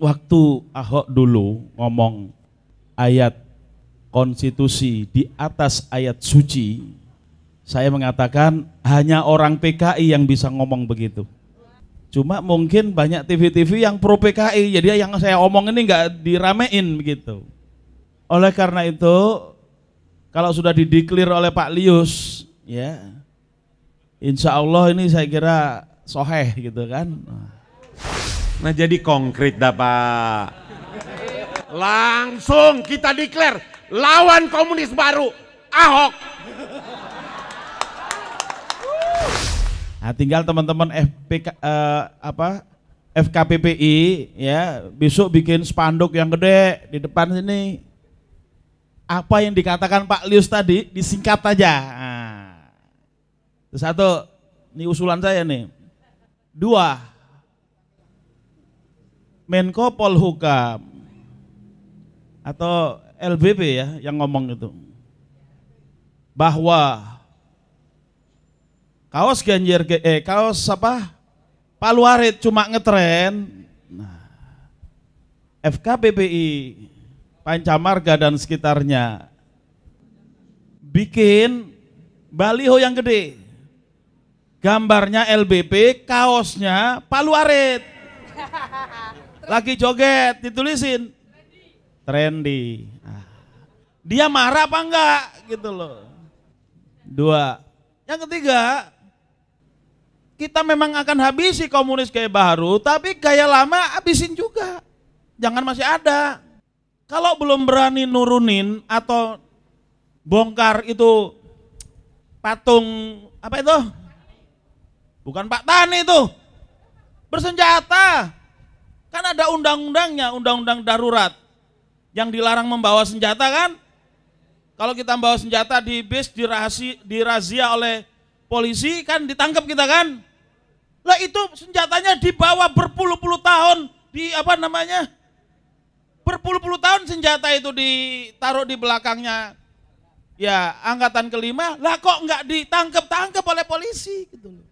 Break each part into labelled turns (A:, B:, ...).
A: waktu Ahok dulu ngomong ayat konstitusi di atas ayat suci, saya mengatakan hanya orang PKI yang bisa ngomong begitu. Cuma mungkin banyak TV-TV yang pro PKI, jadi yang saya omong ini nggak diramein begitu. Oleh karena itu, kalau sudah dideklir oleh Pak Lius, ya, insya Allah ini saya kira soheh gitu kan. Nah jadi konkret dah Pak. Langsung kita declare lawan komunis baru Ahok. Nah, tinggal teman-teman FPK uh, eh, apa FKPPI ya besok bikin spanduk yang gede di depan sini. Apa yang dikatakan Pak Lius tadi disingkat aja. Nah. Satu, ini usulan saya nih. Dua, Menko Polhukam atau LBP ya yang ngomong itu bahwa kaos Ganjar eh kaos apa Paluarit cuma ngetren nah, FKPPI Pancamarga dan sekitarnya bikin baliho yang gede gambarnya LBP kaosnya Paluarit lagi joget, ditulisin. Trendy. Ah. Dia marah apa enggak gitu loh. Dua. Yang ketiga, kita memang akan habisi komunis kayak baru, tapi kayak lama habisin juga. Jangan masih ada. Kalau belum berani nurunin atau bongkar itu patung apa itu? Bukan Pak Tani itu. Bersenjata. Kan ada undang-undangnya, undang-undang darurat. Yang dilarang membawa senjata kan? Kalau kita membawa senjata di bis dirahasi, dirazia oleh polisi kan ditangkap kita kan? Lah itu senjatanya dibawa berpuluh-puluh tahun di apa namanya? Berpuluh-puluh tahun senjata itu ditaruh di belakangnya ya angkatan kelima lah kok nggak ditangkap tangkap oleh polisi gitu loh.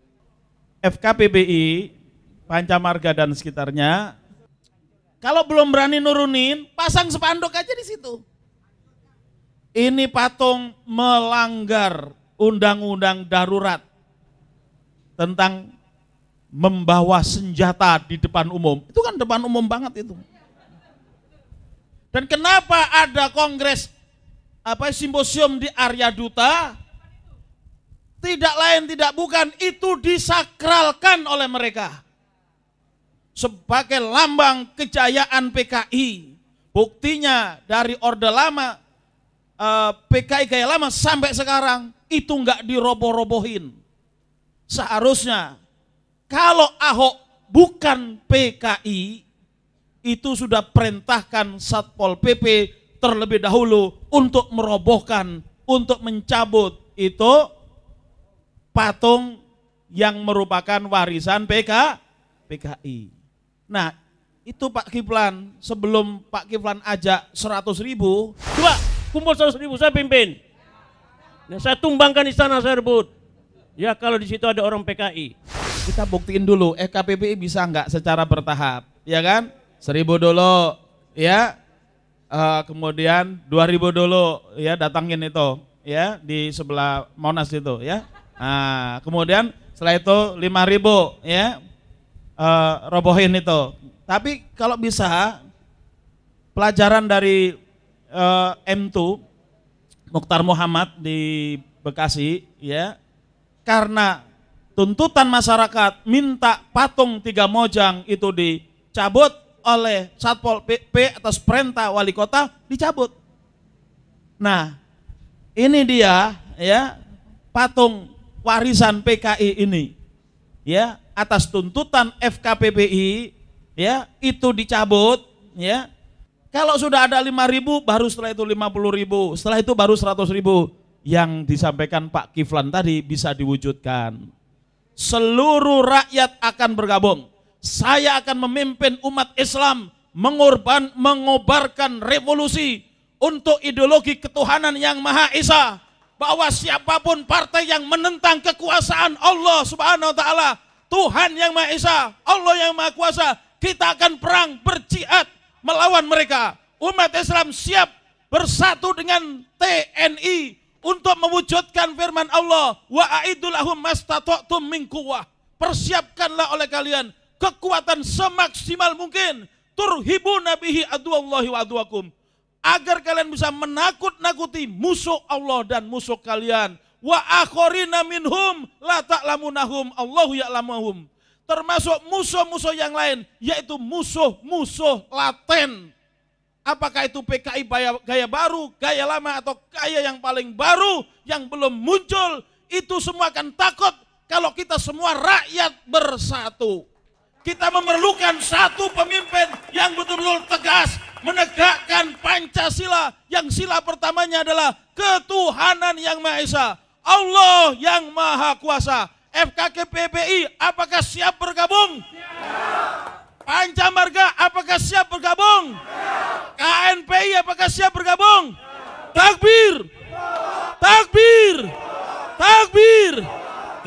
A: FKPBI Pancamarga dan sekitarnya kalau belum berani nurunin, pasang spanduk aja di situ. Ini patung melanggar undang-undang darurat tentang membawa senjata di depan umum. Itu kan depan umum banget itu. Dan kenapa ada kongres apa simposium di Arya Duta? Tidak lain tidak bukan itu disakralkan oleh mereka sebagai lambang kejayaan PKI. Buktinya dari Orde Lama, eh, PKI Gaya Lama sampai sekarang itu nggak diroboh-robohin. Seharusnya kalau Ahok bukan PKI, itu sudah perintahkan Satpol PP terlebih dahulu untuk merobohkan, untuk mencabut itu patung yang merupakan warisan PK, PKI. Nah, itu Pak Kiplan sebelum Pak Kiplan ajak 100 ribu, coba kumpul 100 ribu, saya pimpin. Nah, saya tumbangkan istana, saya rebut. Ya kalau di situ ada orang PKI. Kita buktiin dulu, eh bisa nggak secara bertahap, ya kan? Seribu dulu, ya. Uh, kemudian 2000 dulu ya datangin itu ya di sebelah Monas itu ya. Nah, kemudian setelah itu 5000 ya uh, robohin itu. Tapi kalau bisa pelajaran dari uh, eh, M2 Mukhtar Muhammad di Bekasi ya karena tuntutan masyarakat minta patung tiga mojang itu dicabut oleh Satpol PP atas perintah wali kota dicabut. Nah, ini dia ya patung warisan PKI ini. Ya, atas tuntutan FKPBI ya itu dicabut ya kalau sudah ada 5000 baru setelah itu 50000 setelah itu baru 100000 yang disampaikan Pak Kiflan tadi bisa diwujudkan seluruh rakyat akan bergabung saya akan memimpin umat Islam mengorban mengobarkan revolusi untuk ideologi ketuhanan yang Maha Esa bahwa siapapun partai yang menentang kekuasaan Allah Subhanahu wa taala Tuhan yang Maha Esa, Allah yang Maha Kuasa, kita akan perang berjihad melawan mereka. Umat Islam siap bersatu dengan TNI untuk mewujudkan firman Allah, wa aidulahum mastatotum min quwwah. Persiapkanlah oleh kalian kekuatan semaksimal mungkin turhibu nabihi aduallahi wa aduakum agar kalian bisa menakut-nakuti musuh Allah dan musuh kalian wa akhorina minhum la ta'lamunahum Allahu ya'lamuhum. Termasuk musuh-musuh yang lain, yaitu musuh-musuh laten. Apakah itu PKI gaya baru, gaya lama, atau gaya yang paling baru, yang belum muncul, itu semua akan takut kalau kita semua rakyat bersatu. Kita memerlukan satu pemimpin yang betul-betul tegas menegakkan Pancasila yang sila pertamanya adalah ketuhanan yang Maha Esa. Allah yang Maha Kuasa. FKK PPI, apakah siap bergabung? Siap. Marga apakah siap bergabung? Siap. KNPI, apakah siap bergabung? Siap. Takbir. Takbir. Takbir.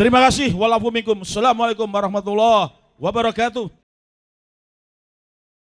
A: Terima kasih. Walafumikum. Assalamualaikum warahmatullahi wabarakatuh.